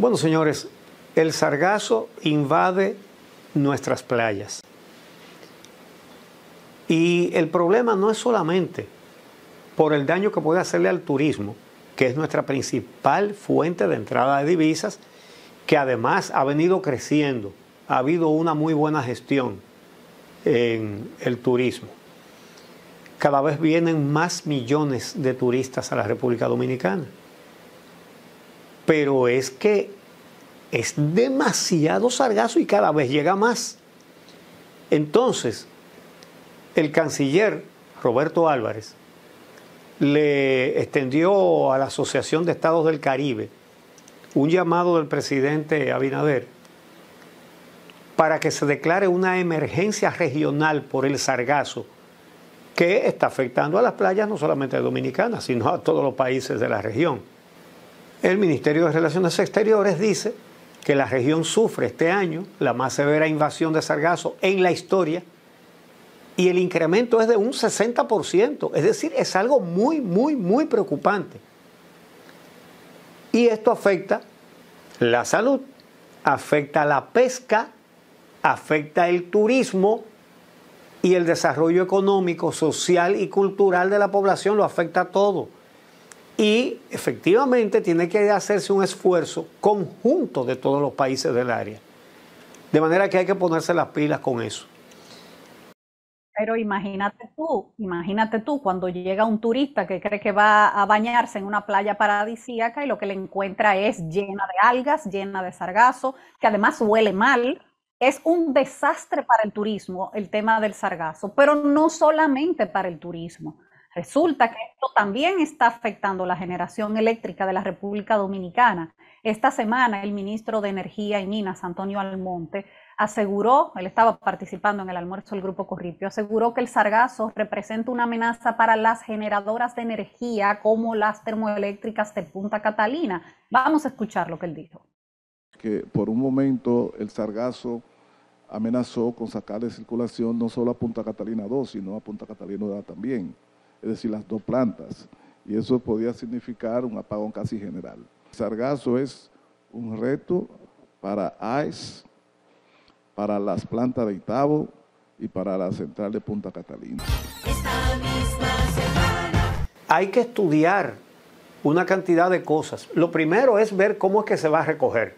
Bueno, señores, el sargazo invade nuestras playas. Y el problema no es solamente por el daño que puede hacerle al turismo, que es nuestra principal fuente de entrada de divisas, que además ha venido creciendo. Ha habido una muy buena gestión en el turismo. Cada vez vienen más millones de turistas a la República Dominicana. Pero es que es demasiado sargazo y cada vez llega más. Entonces, el canciller Roberto Álvarez le extendió a la Asociación de Estados del Caribe un llamado del presidente Abinader para que se declare una emergencia regional por el sargazo que está afectando a las playas no solamente dominicanas, sino a todos los países de la región el Ministerio de Relaciones Exteriores dice que la región sufre este año la más severa invasión de sargazo en la historia y el incremento es de un 60%, es decir, es algo muy, muy, muy preocupante. Y esto afecta la salud, afecta la pesca, afecta el turismo y el desarrollo económico, social y cultural de la población, lo afecta a todo. Y efectivamente tiene que hacerse un esfuerzo conjunto de todos los países del área. De manera que hay que ponerse las pilas con eso. Pero imagínate tú, imagínate tú cuando llega un turista que cree que va a bañarse en una playa paradisíaca y lo que le encuentra es llena de algas, llena de sargazo, que además huele mal. Es un desastre para el turismo el tema del sargazo, pero no solamente para el turismo. Resulta que esto también está afectando la generación eléctrica de la República Dominicana. Esta semana el ministro de Energía y Minas, Antonio Almonte, aseguró, él estaba participando en el almuerzo del Grupo Corripio, aseguró que el sargazo representa una amenaza para las generadoras de energía como las termoeléctricas de Punta Catalina. Vamos a escuchar lo que él dijo. Que por un momento el sargazo amenazó con sacar de circulación no solo a Punta Catalina 2, sino a Punta Catalina 2 también es decir, las dos plantas, y eso podía significar un apagón casi general. Sargazo es un reto para AIS, para las plantas de Itabo y para la central de Punta Catalina. Hay que estudiar una cantidad de cosas. Lo primero es ver cómo es que se va a recoger.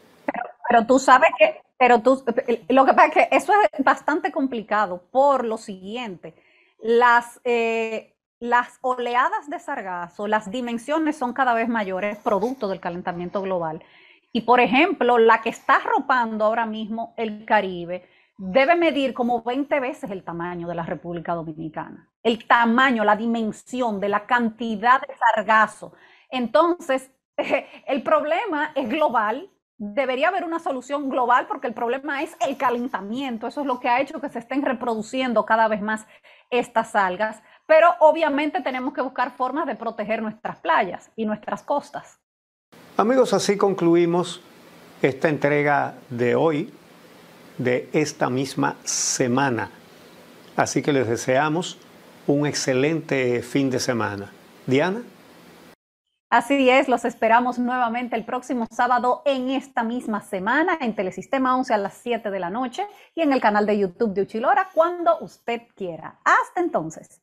Pero, tú sabes que, pero tú, lo que pasa es que eso es bastante complicado por lo siguiente. Las, eh, las oleadas de sargazo, las dimensiones son cada vez mayores, producto del calentamiento global. Y por ejemplo, la que está arropando ahora mismo el Caribe debe medir como 20 veces el tamaño de la República Dominicana, el tamaño, la dimensión de la cantidad de sargazo. Entonces, el problema es global, debería haber una solución global porque el problema es el calentamiento. Eso es lo que ha hecho que se estén reproduciendo cada vez más estas algas pero obviamente tenemos que buscar formas de proteger nuestras playas y nuestras costas. Amigos, así concluimos esta entrega de hoy, de esta misma semana. Así que les deseamos un excelente fin de semana. Diana. Así es, los esperamos nuevamente el próximo sábado en esta misma semana en Telesistema 11 a las 7 de la noche y en el canal de YouTube de Uchilora cuando usted quiera. Hasta entonces.